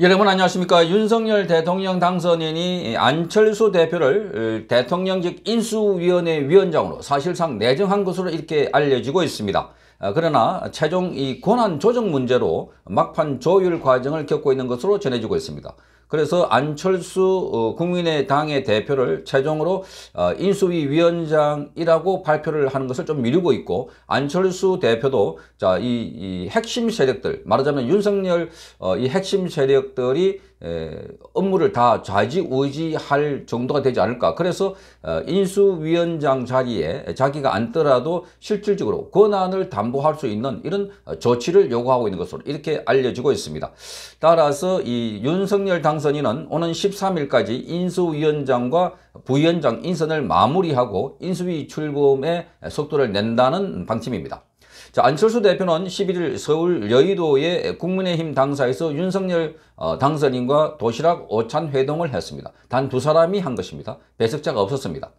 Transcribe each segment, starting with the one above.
여러분 안녕하십니까 윤석열 대통령 당선인이 안철수 대표를 어, 대통령직 인수위원회 위원장으로 사실상 내정한 것으로 이렇게 알려지고 있습니다 어, 그러나 최종 이 권한 조정 문제로 막판 조율 과정을 겪고 있는 것으로 전해지고 있습니다 그래서 안철수 어, 국민의당의 대표를 최종으로 어, 인수위 위원장이라고 발표를 하는 것을 좀 미루고 있고 안철수 대표도 자 이 핵심 세력들 말하자면 윤석열 어, 이 핵심 세력들이 업무를 다 좌지우지할 정도가 되지 않을까 그래서 어, 인수위원장 자리에 자기가 앉더라도 실질적으로 권한을 담보할 수 있는 이런 조치를 요구하고 있는 것으로 이렇게 알려지고 있습니다 따라서 이 윤석열 당선인은 오는 13일까지 인수위원장과 부위원장 인선을 마무리하고 인수위 출범에 속도를 낸다는 방침입니다 자, 안철수 대표는 11일 서울 여의도의 국민의힘 당사에서 윤석열 어, 당선인과 도시락 오찬 회동을 했습니다. 단 두 사람이 한 것입니다. 배석자가 없었습니다.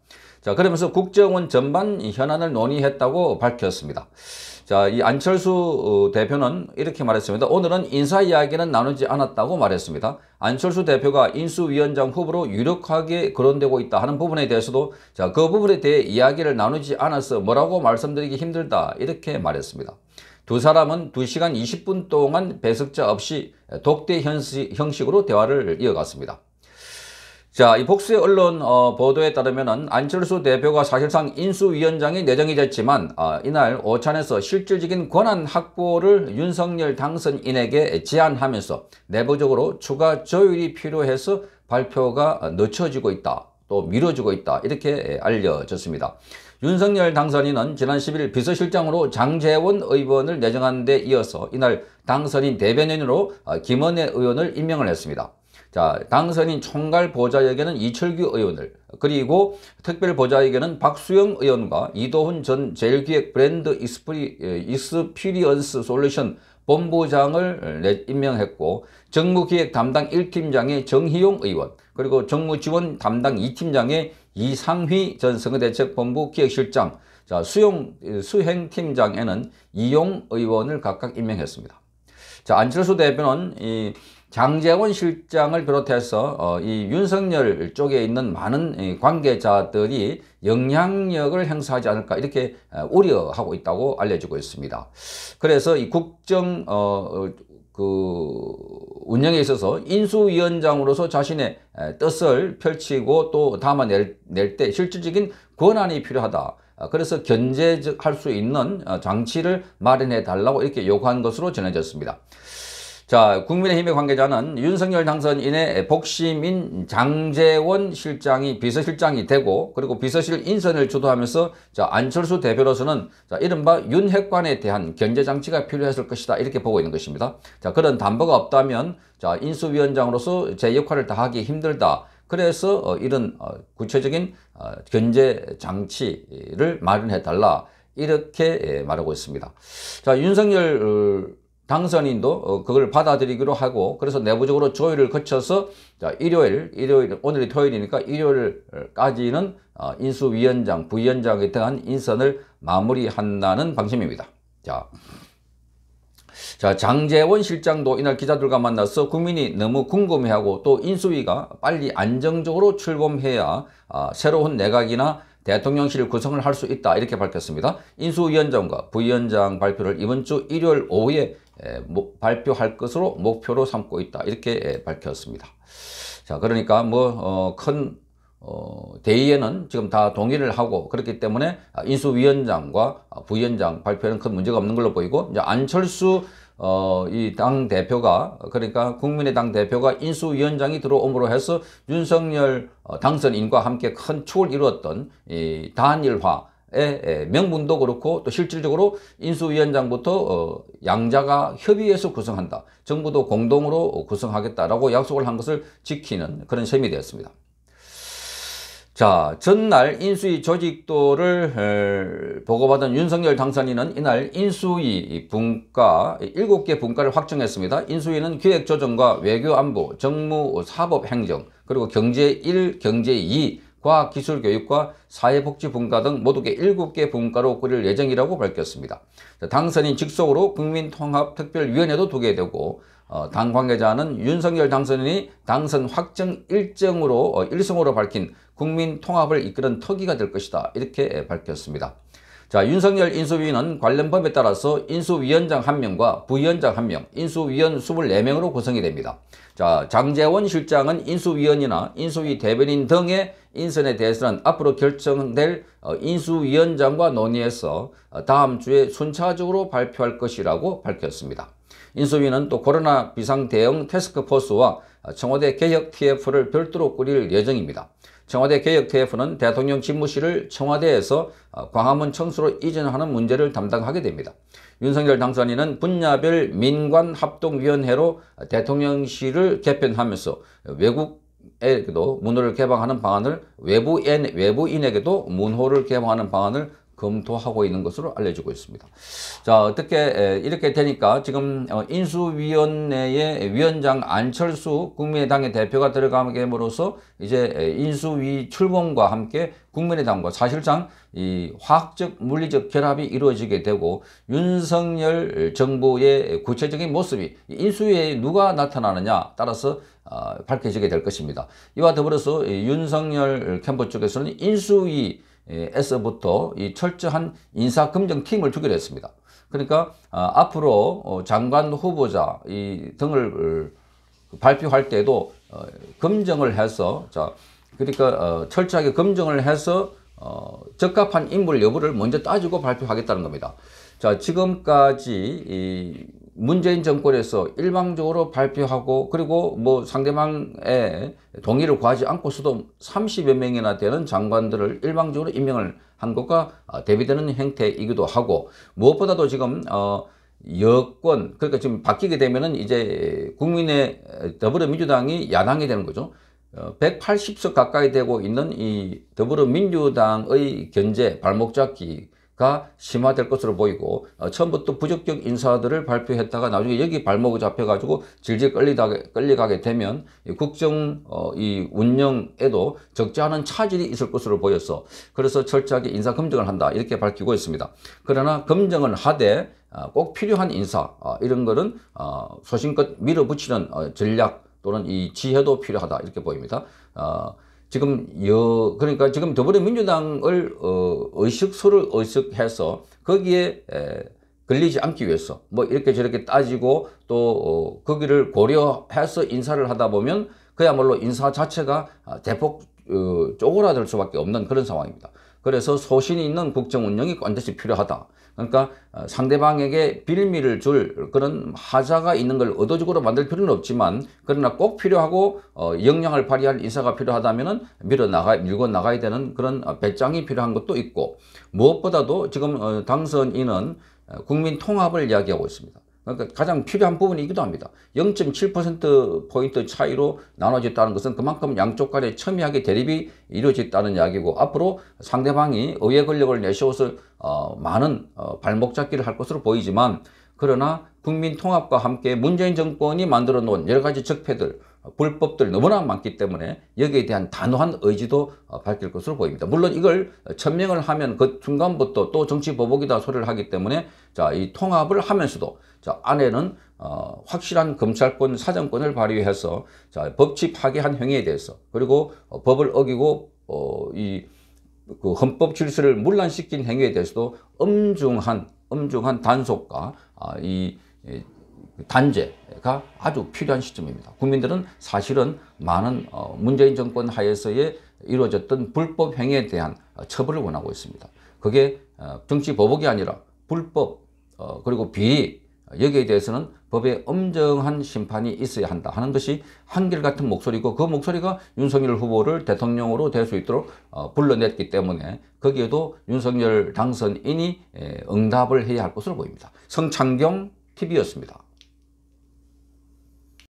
자, 그러면서 국정원 전반 현안을 논의했다고 밝혔습니다. 자, 이 안철수 어, 대표는 이렇게 말했습니다. 오늘은 인사 이야기는 나누지 않았다고 말했습니다. 안철수 대표가 인수위원장 후보로 유력하게 거론되고 있다 하는 부분에 대해서도 자, 그 부분에 대해 이야기를 나누지 않아서 뭐라고 말씀드리기 힘들다 이렇게 말했습니다. 두 사람은 2시간 20분 동안 배석자 없이 독대 형식으로 대화를 이어갔습니다. 자, 이 복수의 언론 어, 보도에 따르면 안철수 대표가 사실상 인수위원장이 내정이 됐지만 어, 이날 오찬에서 실질적인 권한 확보를 윤석열 당선인에게 제안하면서 내부적으로 추가 조율이 필요해서 발표가 늦춰지고 있다. 또 미뤄지고 있다. 이렇게 알려졌습니다. 윤석열 당선인은 지난 11일 비서실장으로 장재원 의원을 내정한 데 이어서 이날 당선인 대변인으로 아, 김원혜 의원을 임명을 했습니다. 자, 당선인 총괄 보좌에게는 이철규 의원을 그리고 특별 보좌에게는 박수영 의원과 이도훈 전 제일기획 브랜드 이스프리, 예, 이스피리언스 솔루션 본부장을 임명했고 정무기획 담당 1팀장의 정희용 의원 그리고 정무지원 담당 2팀장의 이상휘 전 선거대책본부 기획실장 자 수용, 예, 수행팀장에는 이용 의원을 각각 임명했습니다. 자 안철수 대표는 이 장재원 실장을 비롯해서 어, 이 윤석열 쪽에 있는 많은 관계자들이 영향력을 행사하지 않을까 이렇게 어, 우려하고 있다고 알려지고 있습니다. 그래서 이 국정 어 그 운영에 있어서 인수위원장으로서 자신의 뜻을 펼치고 또 담아낼 때 실질적인 권한이 필요하다. 어, 그래서 견제할 수 있는 장치를 마련해 달라고 이렇게 요구한 것으로 전해졌습니다. 자, 국민의힘의 관계자는 윤석열 당선인의 복심인 장재원 실장이 비서실장이 되고 그리고 비서실 인선을 주도하면서 자, 안철수 대표로서는 자, 이른바 윤핵관에 대한 견제장치가 필요했을 것이다. 이렇게 보고 있는 것입니다. 자, 그런 담보가 없다면 자, 인수위원장으로서 제 역할을 다하기 힘들다. 그래서 어, 이런 어, 구체적인 어, 견제장치를 마련해달라. 이렇게 예, 말하고 있습니다. 자, 윤석열 어, 당선인도 어, 그걸 받아들이기로 하고 그래서 내부적으로 조율을 거쳐서 일요일 일요일 오늘이 토요일이니까 일요일까지는 어, 인수위원장 부위원장에 대한 인선을 마무리한다는 방침입니다. 자. 자, 장재원 실장도 이날 기자들과 만나서 국민이 너무 궁금해하고 또 인수위가 빨리 안정적으로 출범해야 아, 새로운 내각이나 대통령실 구성을 할 수 있다 이렇게 밝혔습니다. 인수위원장과 부위원장 발표를 이번 주 일요일 오후에 뭐, 발표할 것으로 목표로 삼고 있다 이렇게 밝혔습니다. 자 그러니까 뭐큰 어, 어, 대의에는 지금 다 동의를 하고 그렇기 때문에 인수위원장과 부위원장 발표는 큰 문제가 없는 걸로 보이고 이제 안철수 어, 이당 대표가 그러니까 국민의당 대표가 인수위원장이 들어옴으로 해서 윤석열 어, 당선인과 함께 큰 축을 이루었던 이 단일화 의 예, 예. 명분도 그렇고 또 실질적으로 인수위원장부터 어, 양자가 협의해서 구성한다. 정부도 공동으로 구성하겠다라고 약속을 한 것을 지키는 그런 셈이 되었습니다. 자, 전날 인수위 조직도를 보고받은 윤석열 당선인은 이날 인수위 분과, 7개 분과를 확정했습니다. 인수위는 기획조정과 외교안보, 정무사법행정, 그리고 경제 1, 경제 2, 과학기술교육과 사회복지분과 등 모두게 7개 분과로 꾸릴 예정이라고 밝혔습니다. 당선인 직속으로 국민통합특별위원회도 두게 되고 어, 당 관계자는 윤석열 당선인이 당선 확정 일정으로 어, 일성으로 밝힌 국민통합을 이끄는 터기가 될 것이다 이렇게 예, 밝혔습니다. 자, 윤석열 인수위는 관련법에 따라서 인수위원장 1명과 부위원장 1명, 인수위원 24명으로 구성이 됩니다. 자, 장재원 실장은 인수위원이나 인수위 대변인 등의 인선에 대해서는 앞으로 결정될 어, 인수위원장과 논의해서 어, 다음 주에 순차적으로 발표할 것이라고 밝혔습니다. 인수위는 또 코로나 비상대응 테스크포스와 청와대 개혁 TF를 별도로 꾸릴 예정입니다. 청와대 개혁 TF는 대통령 집무실을 청와대에서 어, 광화문 청수로 이전하는 문제를 담당하게 됩니다. 윤석열 당선인은 분야별 민관합동위원회로 대통령실을 개편하면서 외국 에게도 문호를 개방하는 방안을 외부인, 외부인에게도 문호를 개방하는 방안을 검토하고 있는 것으로 알려지고 있습니다. 자, 어떻게 이렇게 되니까 지금 어, 인수위원회의 위원장 안철수 국민의당의 대표가 들어감으로써 이제 인수위 출범과 함께 국민의당과 사실상 이 화학적 물리적 결합이 이루어지게 되고 윤석열 정부의 구체적인 모습이 인수위에 누가 나타나느냐 따라서 아, 밝혀지게 될 것입니다. 이와 더불어서 윤석열 캠프 쪽에서는 인수위 에서부터 예, 이 철저한 인사검증팀을 주기로 했습니다. 그러니까 아, 앞으로 어, 장관 후보자 이 등을 발표할 때도 어, 검증을 해서 자 그러니까 어, 철저하게 검증을 해서 어, 적합한 인물 여부를 먼저 따지고 발표하겠다는 겁니다. 자 지금까지 이 문재인 정권에서 일방적으로 발표하고 그리고 뭐 상대방의 동의를 구하지 않고서도 30여 명이나 되는 장관들을 일방적으로 임명을 한 것과 아, 대비되는 행태이기도 하고 무엇보다도 지금 어 여권 그러니까 지금 바뀌게 되면은 이제 국민의 더불어민주당이 야당이 되는 거죠. 180석 어, 가까이 되고 있는 이 더불어민주당의 견제 발목 잡기 가 심화될 것으로 보이고 어, 처음부터 부적격 인사들을 발표했다가 나중에 여기 발목을 잡혀가지고 질질 끌리다 끌려가게 되면 이 국정 어, 이 운영에도 적지 않은 차질이 있을 것으로 보였어. 그래서 철저하게 인사 검증을 한다 이렇게 밝히고 있습니다. 그러나 검증은 하되 어, 꼭 필요한 인사 어, 이런 거는 어, 소신껏 밀어붙이는 어, 전략 또는 이 지혜도 필요하다 이렇게 보입니다. 어, 지금 여 그러니까 지금 더불어민주당을 어, 의식소를의식해서 거기에 에, 걸리지 않기 위해서 뭐 이렇게 저렇게 따지고 또 어, 거기를 고려해서 인사를 하다 보면 그야말로 인사 자체가 대폭 어, 쪼그라들 수밖에 없는 그런 상황입니다. 그래서 소신이 있는 국정 운영이 반드시 필요하다. 그러니까 어, 상대방에게 빌미를 줄 그런 하자가 있는 걸 의도적으로 만들 필요는 없지만 그러나 꼭 필요하고 어, 역량을 발휘할 인사가 필요하다면 밀어 나가 밀고 나가야 되는 그런 어, 배짱이 필요한 것도 있고 무엇보다도 지금 당선인은 국민 통합을 이야기하고 있습니다. 그러니까 가장 필요한 부분이기도 합니다. 0.7%포인트 차이로 나눠졌다는 것은 그만큼 양쪽 간에 첨예하게 대립이 이루어졌다는 이야기고 앞으로 상대방이 의회 권력을 내세워서 어, 많은 어, 발목 잡기를 할 것으로 보이지만 그러나 국민통합과 함께 문재인 정권이 만들어 놓은 여러 가지 적폐들 어, 불법들 너무나 많기 때문에 여기에 대한 단호한 의지도 어, 밝힐 것으로 보입니다. 물론 이걸 천명을 하면 그 순간부터 또 정치 보복이다 소리를 하기 때문에 자 이 통합을 하면서도 자 안에는 어, 확실한 검찰권 사정권을 발휘해서 자 법치 파괴한 행위에 대해서 그리고 어, 법을 어기고 어, 이 그 헌법 질서를 물란시킨 행위에 대해서도 엄중한 엄중한 단속과 아, 이 단죄가 아주 필요한 시점입니다. 국민들은 사실은 많은 어, 문재인 정권 하에서의 이루어졌던 불법 행위에 대한 어, 처벌을 원하고 있습니다. 그게 어, 정치 보복이 아니라 불법 그리고 비리 여기에 대해서는 법에 엄정한 심판이 있어야 한다 하는 것이 한결같은 목소리고 그 목소리가 윤석열 후보를 대통령으로 될 수 있도록 불러냈기 때문에 거기에도 윤석열 당선인이 응답을 해야 할 것으로 보입니다. 성창경 TV였습니다.